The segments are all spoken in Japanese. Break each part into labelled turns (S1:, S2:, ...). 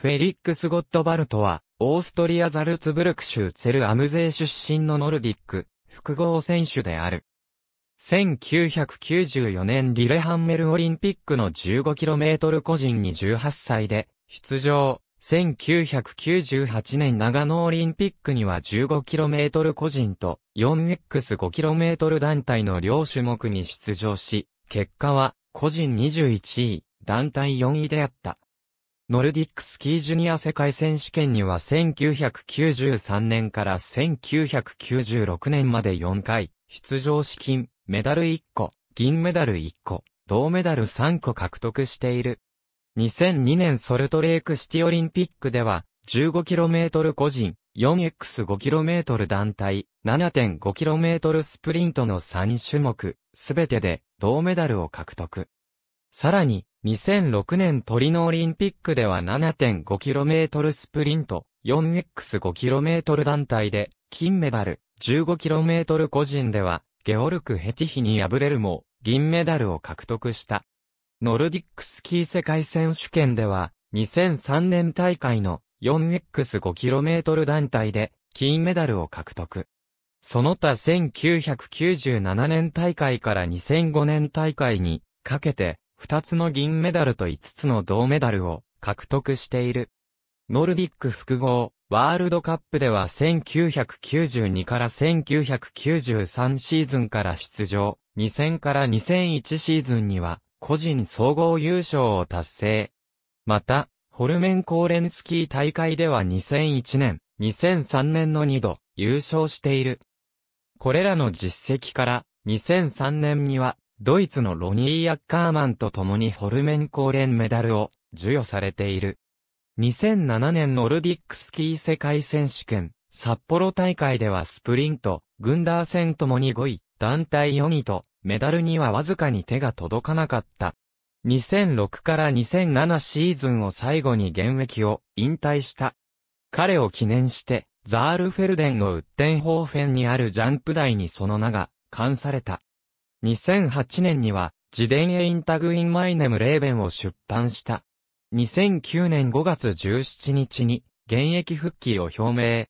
S1: フェリックス・ゴットバルトは、オーストリア・ザルツブルク州ツェル・アムゼー出身のノルディック、複合選手である。1994年リレハンメルオリンピックの 15km 個人に18歳で出場。1998年長野オリンピックには 15km 個人と 4x5km 団体の両種目に出場し、結果は個人21位、団体4位であった。ノルディックスキージュニア世界選手権には1993年から1996年まで4回、出場資金、メダル1個、銀メダル1個、銅メダル3個獲得している。2002年ソルトレークシティオリンピックでは、15km 個人、4x5km 団体、7.5km スプリントの3種目、すべてで銅メダルを獲得。さらに、2006年トリノオリンピックでは 7.5km スプリント、4x5km 団体で金メダル、15km 個人ではゲオルク・ヘティヒに敗れるも銀メダルを獲得した。ノルディックスキー世界選手権では2003年大会の 4x5km 団体で金メダルを獲得。その他1997年大会から2005年大会にかけて2つの銀メダルと5つの銅メダルを獲得している。ノルディック複合、ワールドカップでは1992から1993シーズンから出場、2000から2001シーズンには個人総合優勝を達成。また、ホルメンコーレンスキー大会では2001年、2003年の2度優勝している。これらの実績から2003年にはドイツのロニー・アッカーマンと共にホルメンコーレンメダルを授与されている。2007年ノルディックスキー世界選手権、札幌大会ではスプリント、グンダー戦ともに5位、団体4位と、メダルにはわずかに手が届かなかった。2006から2007シーズンを最後に現役を引退した。彼を記念して、ザールフェルデンのウッテンホーフェンにあるジャンプ台にその名が、冠された。2008年には、自伝エインタグインマイネムレーベンを出版した。2009年5月17日に、現役復帰を表明。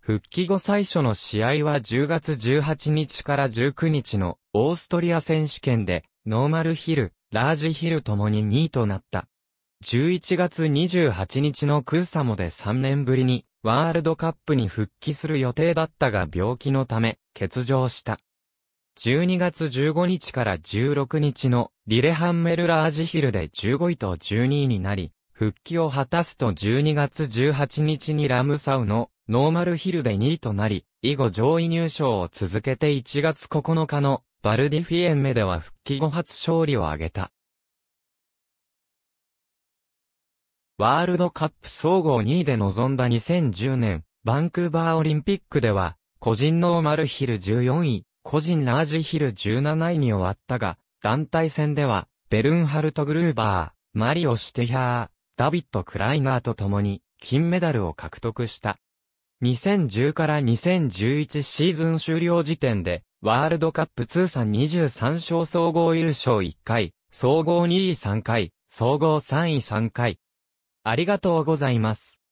S1: 復帰後最初の試合は10月18日から19日のオーストリア選手権で、ノーマルヒル、ラージヒルともに2位となった。11月28日のクーサモで3年ぶりにワールドカップに復帰する予定だったが病気のため欠場した。12月15日から16日のリレハンメルラージヒルで15位と12位になり、復帰を果たすと12月18日にラムサウのノーマルヒルで2位となり、以後上位入賞を続けて1月9日のバルディフィエンメでは復帰後初勝利を挙げた。ワールドカップ総合2位で臨んだ2010年、バンクーバーオリンピックでは、個人ノーマルヒル14位、個人ラージヒル17位に終わったが、団体戦では、ベルンハルト・グルーバー、マリオ・シュテヒャー、ダビット・クライナーと共に、金メダルを獲得した。2010から2011シーズン終了時点で、ワールドカップ通算23勝総合優勝1回、総合2位3回、総合3位3回。ありがとうございます。